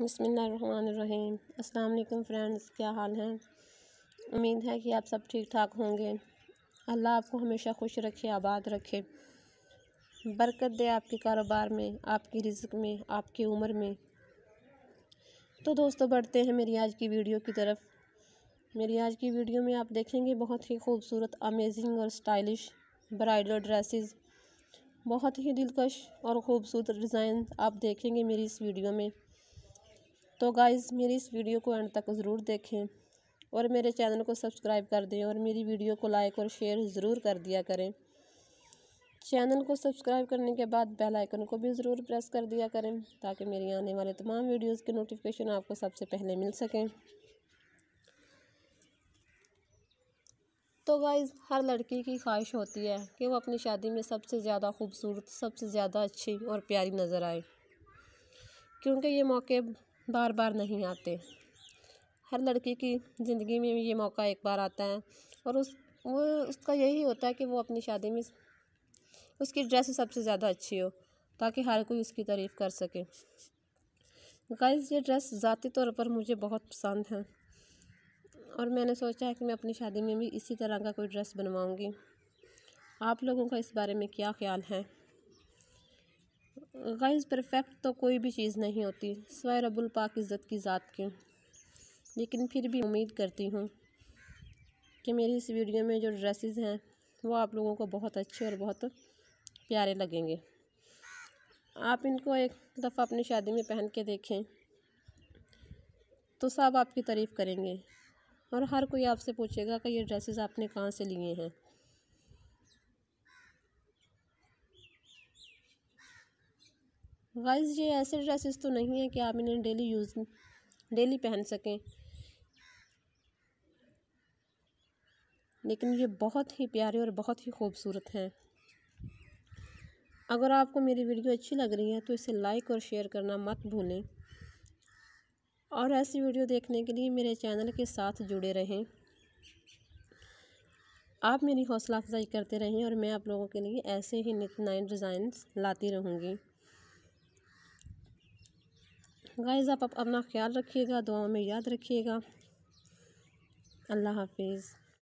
बसमिलीम अल्लाम फ्रेंड्स क्या हाल हैं उम्मीद है कि आप सब ठीक ठाक होंगे अल्लाह आपको हमेशा खुश रखे आबाद रखे बरकत दे आपके कारोबार में आपकी रिज्क में आपकी उम्र में तो दोस्तों बढ़ते हैं मेरी आज की वीडियो की तरफ मेरी आज की वीडियो में आप देखेंगे बहुत ही खूबसूरत अमेजिंग और स्टाइलिश ब्राइडल ड्रेसिस बहुत ही दिलकश और ख़ूबसूरत डिज़ाइन आप देखेंगे मेरी इस वीडियो में तो गाइज़ मेरी इस वीडियो को एंड तक ज़रूर देखें और मेरे चैनल को सब्सक्राइब कर दें और मेरी वीडियो को लाइक और शेयर ज़रूर कर दिया करें चैनल को सब्सक्राइब करने के बाद बेल आइकन को भी ज़रूर प्रेस कर दिया करें ताकि मेरी आने वाले तमाम वीडियोज़ के नोटिफिकेशन आपको सबसे पहले मिल सकें तो गाइज़ हर लड़की की ख्वाहिश होती है कि वो अपनी शादी में सबसे ज़्यादा खूबसूरत सबसे ज़्यादा अच्छी और प्यारी नज़र आए क्योंकि ये मौके बार बार नहीं आते हर लड़की की ज़िंदगी में ये मौका एक बार आता है और उस वो उसका यही होता है कि वो अपनी शादी में उसकी ड्रेस सबसे ज़्यादा अच्छी हो ताकि हर कोई उसकी तारीफ़ कर सके गाइस ये ड्रेस ज़ाती तौर पर मुझे बहुत पसंद है और मैंने सोचा है कि मैं अपनी शादी में भी इसी तरह का कोई ड्रेस बनवाऊँगी आप लोगों का इस बारे में क्या ख्याल है गैज़ परफेक्ट तो कोई भी चीज़ नहीं होती सवाए रबुल पाक इज़्ज़त की ज़ात के लेकिन फिर भी उम्मीद करती हूँ कि मेरी इस वीडियो में जो ड्रेसेस हैं वो आप लोगों को बहुत अच्छे और बहुत प्यारे लगेंगे आप इनको एक दफ़ा अपनी शादी में पहन के देखें तो सब आपकी तारीफ़ करेंगे और हर कोई आपसे पूछेगा कि ये ड्रेसेस आपने कहाँ से लिए हैं गाइस ये ऐसे ड्रेसेस तो नहीं है कि आप इन्हें डेली यूज़ डेली पहन सकें लेकिन ये बहुत ही प्यारे और बहुत ही खूबसूरत हैं अगर आपको मेरी वीडियो अच्छी लग रही है तो इसे लाइक और शेयर करना मत भूलें और ऐसी वीडियो देखने के लिए मेरे चैनल के साथ जुड़े रहें आप मेरी हौसला अफजाई करते रहें और मैं आप लोगों के लिए ऐसे ही नए डिज़ाइन लाती रहूँगी गाइज़ आप अपना ख्याल रखिएगा दुआओं में याद रखिएगा अल्लाह हाफिज़